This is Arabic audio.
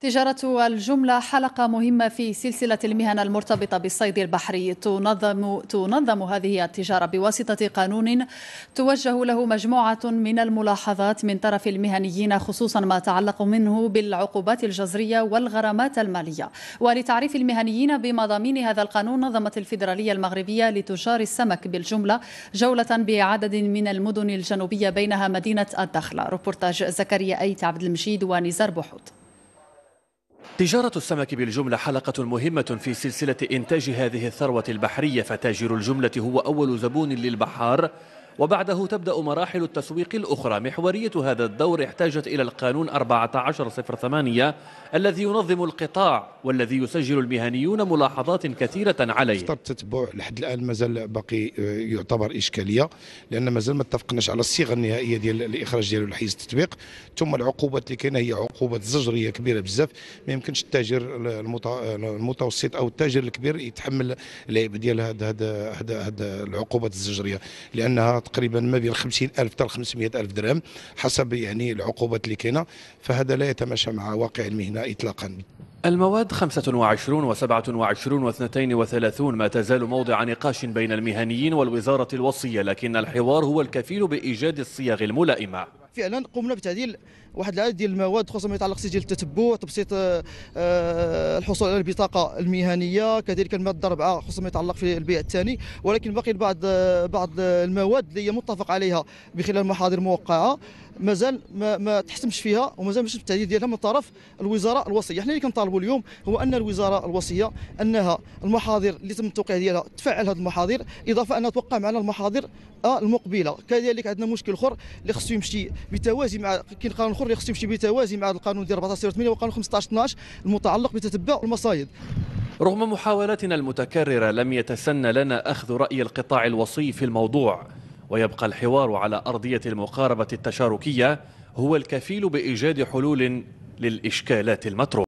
تجارة الجملة حلقة مهمة في سلسلة المهن المرتبطة بالصيد البحري تنظم تنظم هذه التجارة بواسطة قانون توجه له مجموعة من الملاحظات من طرف المهنيين خصوصا ما تعلق منه بالعقوبات الجزرية والغرامات المالية ولتعريف المهنيين بمضامين هذا القانون نظمت الفيدرالية المغربية لتجار السمك بالجملة جولة بعدد من المدن الجنوبية بينها مدينة الدخلة ربورتاج زكريا أيت عبد المجيد ونزار بحوت تجارة السمك بالجملة حلقة مهمة في سلسلة إنتاج هذه الثروة البحرية فتاجر الجملة هو أول زبون للبحار وبعده تبدأ مراحل التسويق الأخرى محورية هذا الدور احتاجت إلى القانون 1408 الذي ينظم القطاع والذي يسجل المهنيون ملاحظات كثيرة عليه خطاب التتبع لحد الآن مازال باقي آه، يعتبر إشكالية لأن مازال ما اتفقناش على الصيغة النهائية ديال الإخراج ديالو لحيز التطبيق ثم العقوبات اللي كاينة هي عقوبات زجرية كبيرة بزاف ما يمكنش التاجر المتوسط أو التاجر الكبير يتحمل العبء ديال هذا هذا هذا العقوبات الزجرية لأنها تقريبا ما بين 50 ألف حتى 500 ألف درهم حسب يعني العقوبات اللي كاينه فهذا لا يتماشى مع واقع المهنه إطلاقا المواد 25 و27 و32 ما تزال موضع نقاش بين المهنيين والوزارة الوصية لكن الحوار هو الكفيل بإيجاد الصيغ الملائمة فعلا قمنا بتعديل واحد العدد ديال المواد خصوصا ما يتعلق سجل التتبع تبسيط آه، آه، الحصول على البطاقه المهنيه كذلك الماده الرابعه خصوصا ما يتعلق في البيع الثاني ولكن باقي بعض آه، بعض المواد اللي هي متفق عليها بخلال المحاضر الموقعه مازال ما, ما تحسمش فيها ومازال ما شفت التعديل ديالها من طرف الوزاره الوصيه حنا اللي كنطالبوا اليوم هو ان الوزاره الوصيه انها المحاضر اللي تم التوقيع ديالها تفعل هذه المحاضر اضافه انها توقع معنا المحاضر المقبله كذلك عندنا مشكل اخر اللي خصو يمشي بتوازي مع كاين قانون اخر الامر يخص يمشي بتوازي مع القانون ديال 1408 وقانون 1512 المتعلق بتتبع المصايد رغم محاولاتنا المتكررة لم يتسنى لنا أخذ رأي القطاع الوصي في الموضوع ويبقى الحوار على أرضية المقاربة التشاركية هو الكفيل بإيجاد حلول للإشكالات المطروحة